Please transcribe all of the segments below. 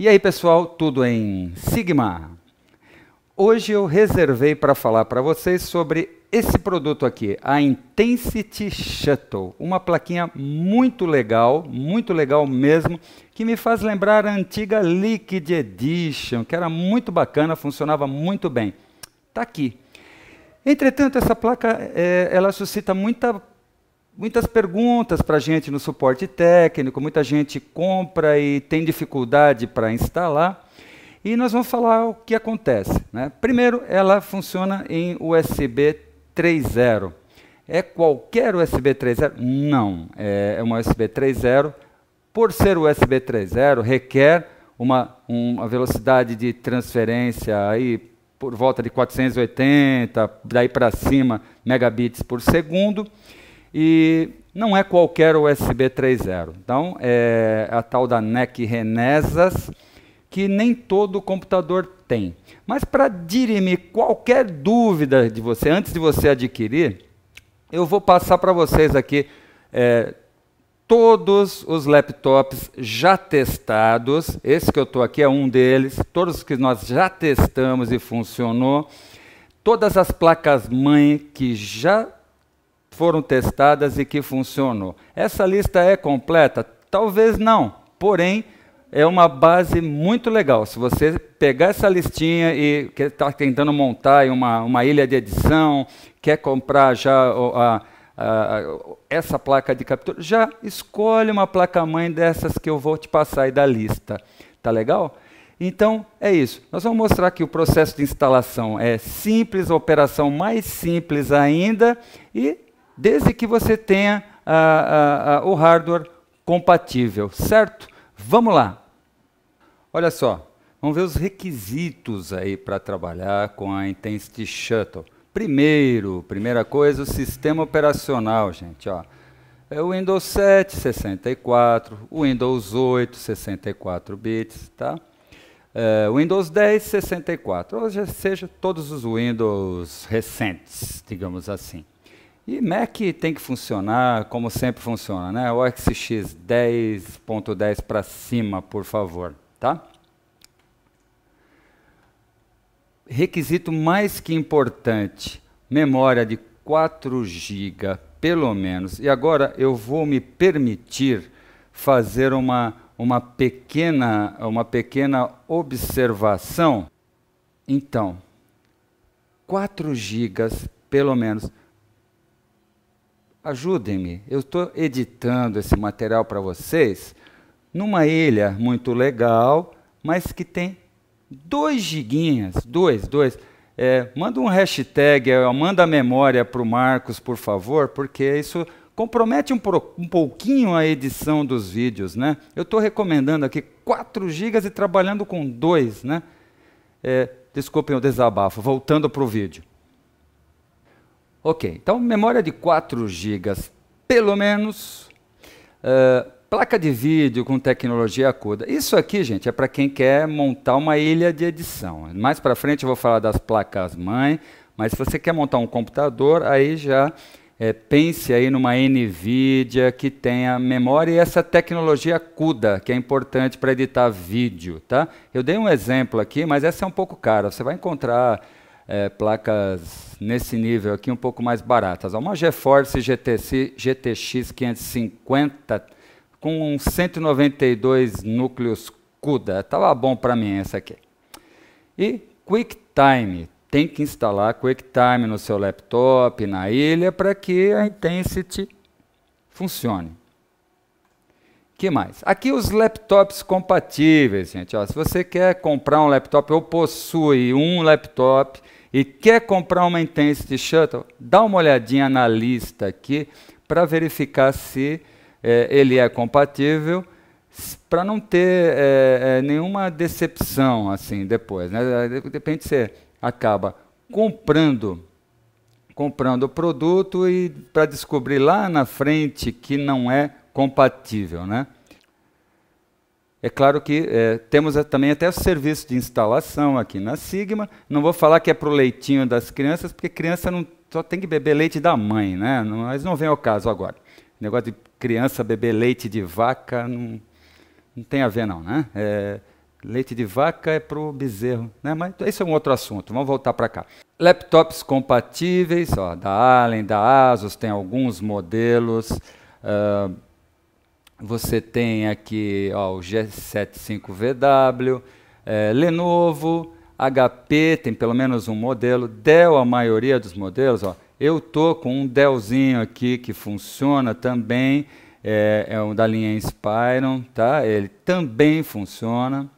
E aí, pessoal, tudo em Sigma. Hoje eu reservei para falar para vocês sobre esse produto aqui, a Intensity Shuttle, uma plaquinha muito legal, muito legal mesmo, que me faz lembrar a antiga Liquid Edition, que era muito bacana, funcionava muito bem. Tá aqui. Entretanto, essa placa é, ela suscita muita muitas perguntas para a gente no suporte técnico, muita gente compra e tem dificuldade para instalar. E nós vamos falar o que acontece. Né? Primeiro, ela funciona em USB 3.0. É qualquer USB 3.0? Não, é, é uma USB 3.0. Por ser USB 3.0, requer uma, uma velocidade de transferência aí por volta de 480, daí para cima, megabits por segundo. E não é qualquer USB 3.0. Então, é a tal da NEC Renesas, que nem todo computador tem. Mas para dirimir qualquer dúvida de você, antes de você adquirir, eu vou passar para vocês aqui é, todos os laptops já testados. Esse que eu estou aqui é um deles. Todos que nós já testamos e funcionou. Todas as placas-mãe que já foram testadas e que funcionou. Essa lista é completa? Talvez não, porém é uma base muito legal. Se você pegar essa listinha e está tentando montar uma, uma ilha de edição, quer comprar já a, a, a, essa placa de captura, já escolhe uma placa-mãe dessas que eu vou te passar aí da lista. Tá legal? Então, é isso. Nós vamos mostrar que o processo de instalação é simples, a operação mais simples ainda, e desde que você tenha ah, ah, ah, o hardware compatível, certo? Vamos lá. Olha só, vamos ver os requisitos aí para trabalhar com a Intensity Shuttle. Primeiro, primeira coisa, o sistema operacional, gente, ó. É o Windows 7, 64, o Windows 8, 64 bits, tá? É, Windows 10, 64, ou seja, todos os Windows recentes, digamos assim. E Mac tem que funcionar como sempre funciona, né? O XX 10.10 para cima, por favor, tá? Requisito mais que importante, memória de 4 GB, pelo menos. E agora eu vou me permitir fazer uma, uma, pequena, uma pequena observação. Então, 4 GB, pelo menos. Ajudem-me, eu estou editando esse material para vocês numa ilha muito legal, mas que tem dois giguinhas, dois, dois. É, manda um hashtag, é, manda a memória para o Marcos, por favor, porque isso compromete um, pro, um pouquinho a edição dos vídeos, né? Eu estou recomendando aqui 4 gigas e trabalhando com 2, né? É, desculpem o desabafo, voltando para o vídeo. Ok, então memória de 4 GB, pelo menos. Uh, placa de vídeo com tecnologia CUDA. Isso aqui, gente, é para quem quer montar uma ilha de edição. Mais para frente eu vou falar das placas mãe, mas se você quer montar um computador, aí já é, pense aí numa NVIDIA que tenha memória e essa tecnologia CUDA, que é importante para editar vídeo, tá? Eu dei um exemplo aqui, mas essa é um pouco cara. Você vai encontrar é, placas nesse nível aqui um pouco mais baratas. Uma GeForce GTC, GTX 550 com 192 núcleos CUDA. Estava bom para mim essa aqui. E QuickTime. Tem que instalar QuickTime no seu laptop, na ilha, para que a Intensity funcione. que mais? Aqui os laptops compatíveis, gente. Ó, se você quer comprar um laptop ou possui um laptop e quer comprar uma Intensity Shuttle, dá uma olhadinha na lista aqui para verificar se é, ele é compatível, para não ter é, é, nenhuma decepção assim depois. Né? De repente você acaba comprando comprando o produto e para descobrir lá na frente que não é compatível, né? É claro que é, temos também até o serviço de instalação aqui na Sigma. Não vou falar que é para o leitinho das crianças, porque criança não, só tem que beber leite da mãe, né? Não, mas não vem ao caso agora. O negócio de criança beber leite de vaca não, não tem a ver, não, né? É, leite de vaca é para o bezerro, né? Mas esse é um outro assunto. Vamos voltar para cá. Laptops compatíveis, ó, da Allen, da Asus, tem alguns modelos. Uh, você tem aqui ó, o G75VW, é, Lenovo, HP tem pelo menos um modelo, Dell a maioria dos modelos. Ó. Eu tô com um Dellzinho aqui que funciona também, é, é um da linha Inspiron, tá? Ele também funciona.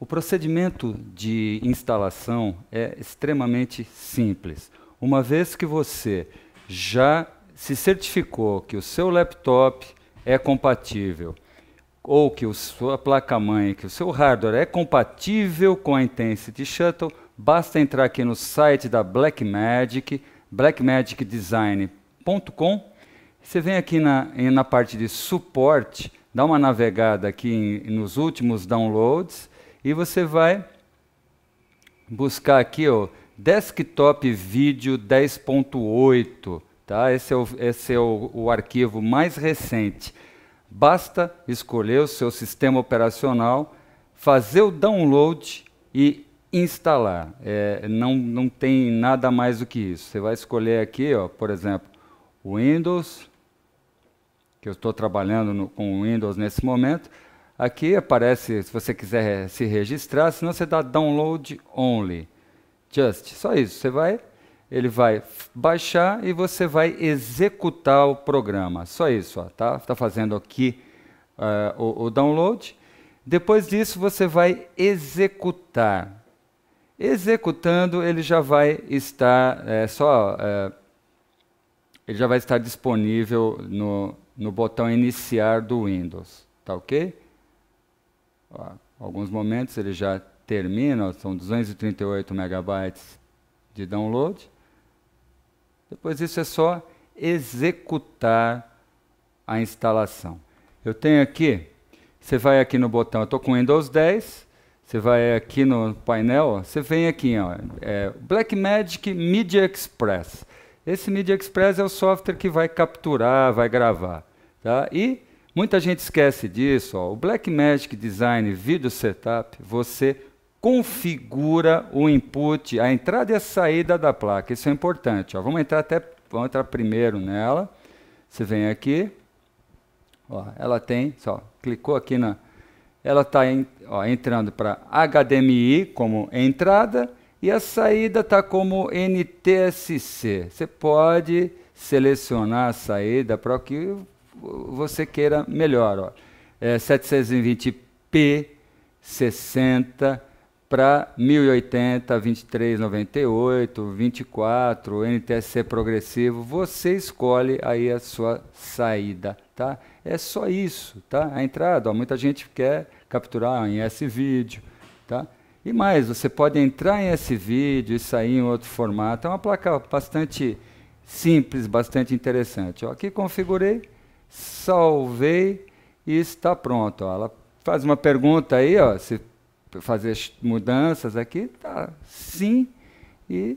O procedimento de instalação é extremamente simples. Uma vez que você já se certificou que o seu laptop é compatível, ou que a sua placa-mãe, que o seu hardware é compatível com a Intensity Shuttle, basta entrar aqui no site da Blackmagic, blackmagicdesign.com. Você vem aqui na, na parte de suporte, dá uma navegada aqui em, nos últimos downloads e você vai buscar aqui o desktop vídeo 10.8 Tá? Esse é, o, esse é o, o arquivo mais recente. Basta escolher o seu sistema operacional, fazer o download e instalar. É, não, não tem nada mais do que isso. Você vai escolher aqui, ó, por exemplo, o Windows, que eu estou trabalhando no, com o Windows nesse momento. Aqui aparece, se você quiser se registrar, senão você dá download only. Just, só isso. Você vai ele vai baixar e você vai executar o programa. Só isso, ó, tá? Está fazendo aqui uh, o, o download. Depois disso, você vai executar. Executando, ele já vai estar é, só é, ele já vai estar disponível no, no botão iniciar do Windows, tá ok? Ó, alguns momentos ele já termina, são 238 megabytes de download. Depois isso é só executar a instalação. Eu tenho aqui, você vai aqui no botão, eu estou com Windows 10, você vai aqui no painel, você vem aqui, ó, é Blackmagic Media Express. Esse Media Express é o software que vai capturar, vai gravar. Tá? E muita gente esquece disso. Ó, o Blackmagic Design Video Setup, você configura o input, a entrada e a saída da placa. Isso é importante. Ó. Vamos entrar até, vamos entrar primeiro nela. Você vem aqui. Ó, ela tem, só clicou aqui na, ela está entrando para HDMI como entrada e a saída está como NTSC. Você pode selecionar a saída para o que você queira melhor. Ó. É 720p, 60 para 1080, 2398, 24, NTSC progressivo, você escolhe aí a sua saída, tá? É só isso, tá? A entrada, ó, muita gente quer capturar em S-vídeo, tá? E mais, você pode entrar em S-vídeo e sair em outro formato. É uma placa bastante simples, bastante interessante. Ó, aqui configurei, salvei e está pronto. Ó, ela faz uma pergunta aí, ó, se fazer as mudanças aqui, tá sim e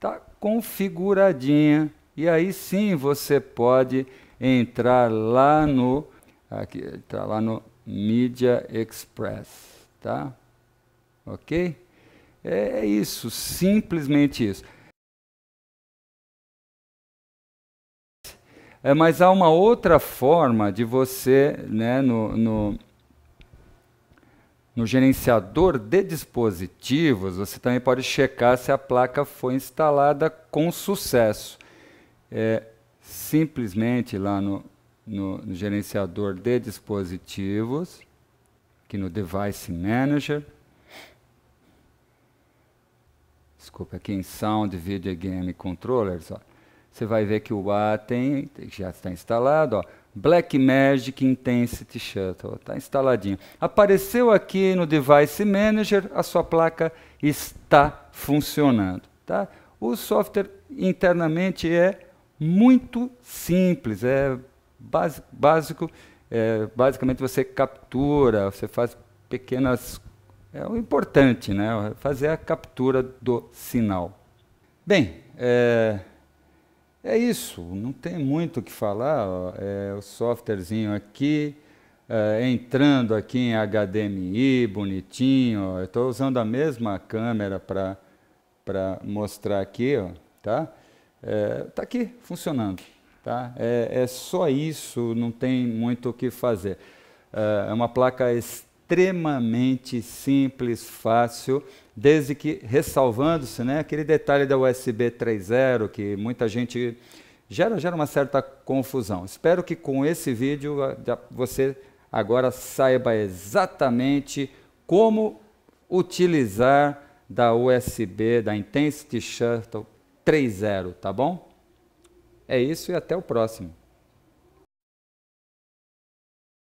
tá configuradinha. E aí sim você pode entrar lá no aqui, entrar lá no Media Express, tá? OK? É, é isso, simplesmente isso. É, mas há uma outra forma de você, né, no, no no gerenciador de dispositivos, você também pode checar se a placa foi instalada com sucesso. É, simplesmente lá no, no, no gerenciador de dispositivos, aqui no Device Manager, desculpa, aqui em Sound Video Game Controllers, ó, você vai ver que o A tem, já está instalado, ó, Black Magic Intensity Shuttle, está instaladinho. Apareceu aqui no Device Manager, a sua placa está funcionando. Tá? O software internamente é muito simples, é básico, é, basicamente você captura, você faz pequenas, é o importante, né? fazer a captura do sinal. Bem, é, é isso, não tem muito o que falar. É o softwarezinho aqui, é, entrando aqui em HDMI, bonitinho. Estou usando a mesma câmera para mostrar aqui, ó, tá? É, tá aqui, funcionando. Tá? É, é, só isso, não tem muito o que fazer. É, é uma placa extremamente extremamente simples, fácil, desde que, ressalvando-se, né, aquele detalhe da USB 3.0 que muita gente gera, gera uma certa confusão. Espero que com esse vídeo você agora saiba exatamente como utilizar da USB, da Intensity Shuttle 3.0, tá bom? É isso e até o próximo.